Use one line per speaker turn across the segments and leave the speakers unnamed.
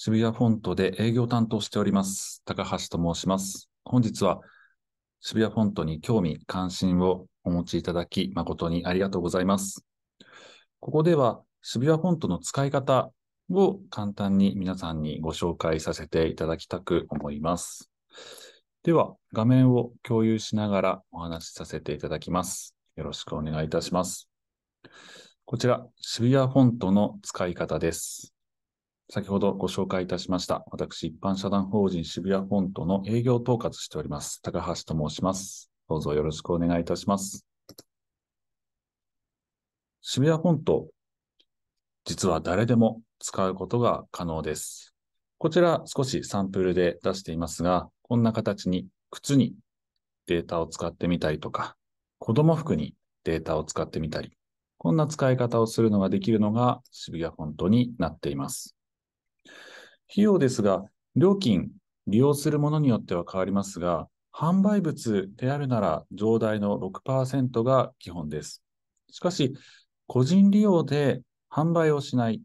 渋谷フォントで営業担当しております、高橋と申します。本日は渋谷フォントに興味、関心をお持ちいただき、誠にありがとうございます。ここでは渋谷フォントの使い方を簡単に皆さんにご紹介させていただきたく思います。では、画面を共有しながらお話しさせていただきます。よろしくお願いいたします。こちら、渋谷フォントの使い方です。先ほどご紹介いたしました、私、一般社団法人渋谷フォントの営業統括しております、高橋と申します。どうぞよろしくお願いいたします。渋谷フォント、実は誰でも使うことが可能です。こちら少しサンプルで出していますが、こんな形に靴にデータを使ってみたりとか、子供服にデータを使ってみたり、こんな使い方をするのができるのが渋谷フォントになっています。費用ですが、料金、利用するものによっては変わりますが、販売物であるなら上代の6%が基本です。しかし、個人利用で販売をしない。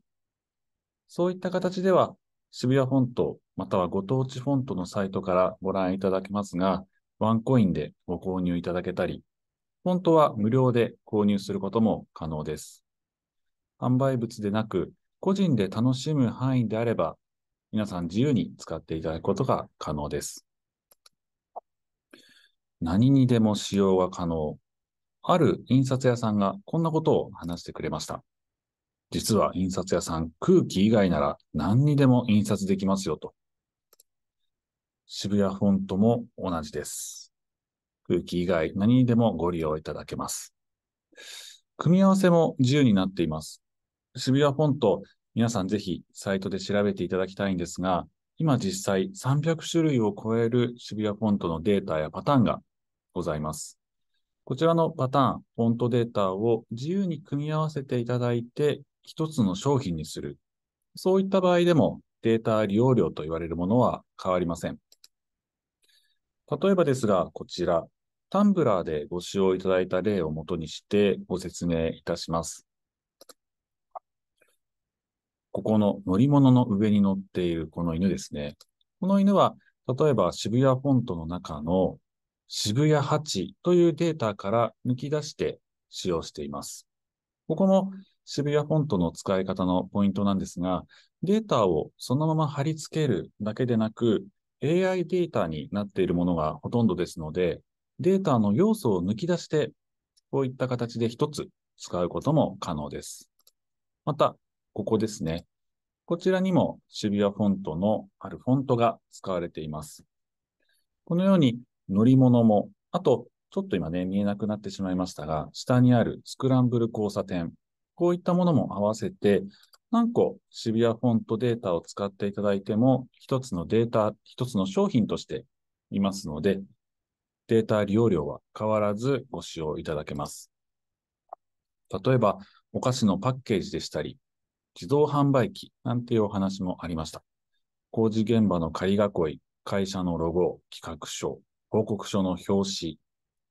そういった形では、渋谷フォント、またはご当地フォントのサイトからご覧いただけますが、ワンコインでご購入いただけたり、フォントは無料で購入することも可能です。販売物でなく、個人で楽しむ範囲であれば、皆さん自由に使っていただくことが可能です。何にでも使用が可能。ある印刷屋さんがこんなことを話してくれました。実は印刷屋さん、空気以外なら何にでも印刷できますよと。渋谷フォントも同じです。空気以外何にでもご利用いただけます。組み合わせも自由になっています。渋谷フォント皆さんぜひサイトで調べていただきたいんですが、今実際300種類を超える渋谷フォントのデータやパターンがございます。こちらのパターン、フォントデータを自由に組み合わせていただいて、一つの商品にする。そういった場合でもデータ利用料と言われるものは変わりません。例えばですが、こちら、タンブラーでご使用いただいた例をもとにしてご説明いたします。ここの乗り物の上に乗っているこの犬ですね。この犬は、例えば渋谷フォントの中の渋谷8というデータから抜き出して使用しています。ここも渋谷フォントの使い方のポイントなんですが、データをそのまま貼り付けるだけでなく、AI データになっているものがほとんどですので、データの要素を抜き出して、こういった形で一つ使うことも可能です。また、ここですね。こちらにも渋谷フォントのあるフォントが使われています。このように乗り物も、あと、ちょっと今ね、見えなくなってしまいましたが、下にあるスクランブル交差点、こういったものも合わせて、何個渋谷フォントデータを使っていただいても、一つのデータ、一つの商品としていますので、データ利用料は変わらずご使用いただけます。例えば、お菓子のパッケージでしたり、自動販売機なんていうお話もありました。工事現場の仮囲い、会社のロゴ、企画書、報告書の表紙、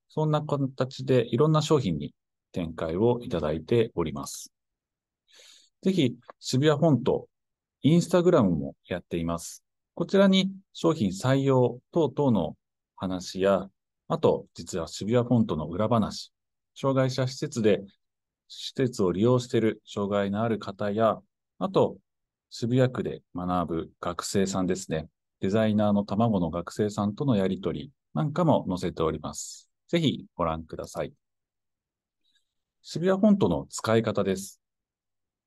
そんな形でいろんな商品に展開をいただいております。ぜひ、渋谷フォント、インスタグラムもやっています。こちらに商品採用等々の話や、あと、実は渋谷フォントの裏話、障害者施設で施設を利用している障害のある方や、あと、渋谷区で学ぶ学生さんですね。デザイナーの卵の学生さんとのやりとりなんかも載せております。ぜひご覧ください。渋谷フォントの使い方です。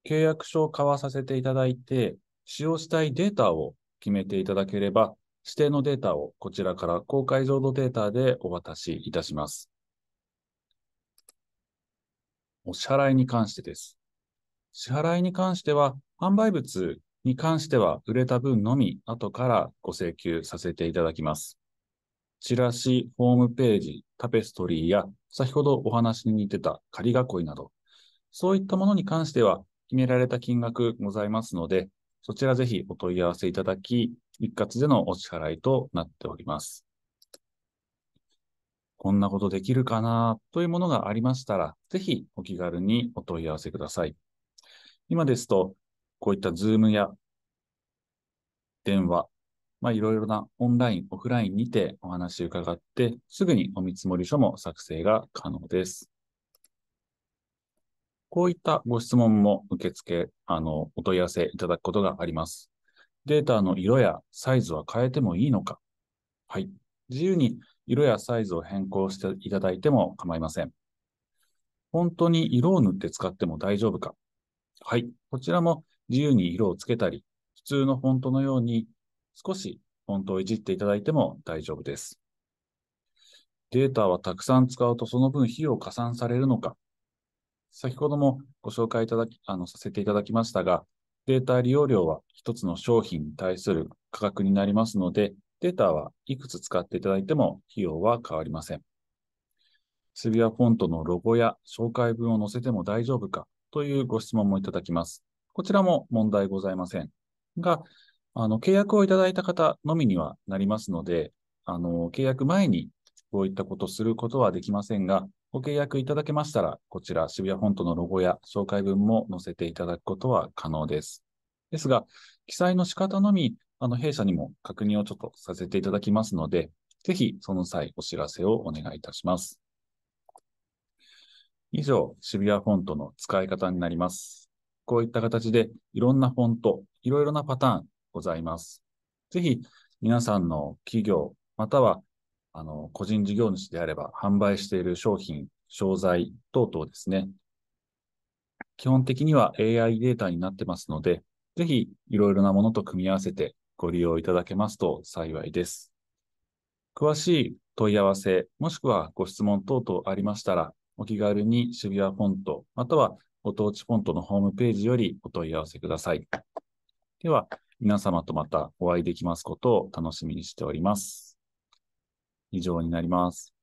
契約書を交わさせていただいて、使用したいデータを決めていただければ、指定のデータをこちらから公開浄土データでお渡しいたします。お支払いに関してです。支払いに関しては、販売物に関しては売れた分のみ後からご請求させていただきます。チラシ、ホームページ、タペストリーや先ほどお話に似てた仮囲いなど、そういったものに関しては決められた金額ございますので、そちらぜひお問い合わせいただき、一括でのお支払いとなっております。こんなことできるかなというものがありましたら、ぜひお気軽にお問い合わせください。今ですと、こういったズームや電話、まあ、いろいろなオンライン、オフラインにてお話を伺って、すぐにお見積書も作成が可能です。こういったご質問も受付、あの、お問い合わせいただくことがあります。データの色やサイズは変えてもいいのかはい。自由に色やサイズを変更していただいても構いません。本当に色を塗って使っても大丈夫かはい。こちらも自由に色をつけたり、普通のフォントのように少しフォントをいじっていただいても大丈夫です。データはたくさん使うとその分費用加算されるのか先ほどもご紹介いただき、あの、させていただきましたが、データ利用料は1つの商品に対する価格になりますので、データはいくつ使っていただいても費用は変わりません。渋ビアフォントのロゴや紹介文を載せても大丈夫かというご質問もいただきます。こちらも問題ございません。が、あの、契約をいただいた方のみにはなりますので、あの、契約前にこういったことすることはできませんが、ご契約いただけましたら、こちら渋谷フォントのロゴや紹介文も載せていただくことは可能です。ですが、記載の仕方のみあの、弊社にも確認をちょっとさせていただきますので、ぜひその際お知らせをお願いいたします。以上、渋谷フォントの使い方になります。こういった形でいろんなフォント、いろいろなパターンございます。ぜひ皆さんの企業、またはあの個人事業主であれば販売している商品、商材等々ですね。基本的には AI データになってますので、ぜひいろいろなものと組み合わせてご利用いただけますと幸いです。詳しい問い合わせ、もしくはご質問等々ありましたら、お気軽に渋谷フォント、またはご当地フォントのホームページよりお問い合わせください。では、皆様とまたお会いできますことを楽しみにしております。以上になります。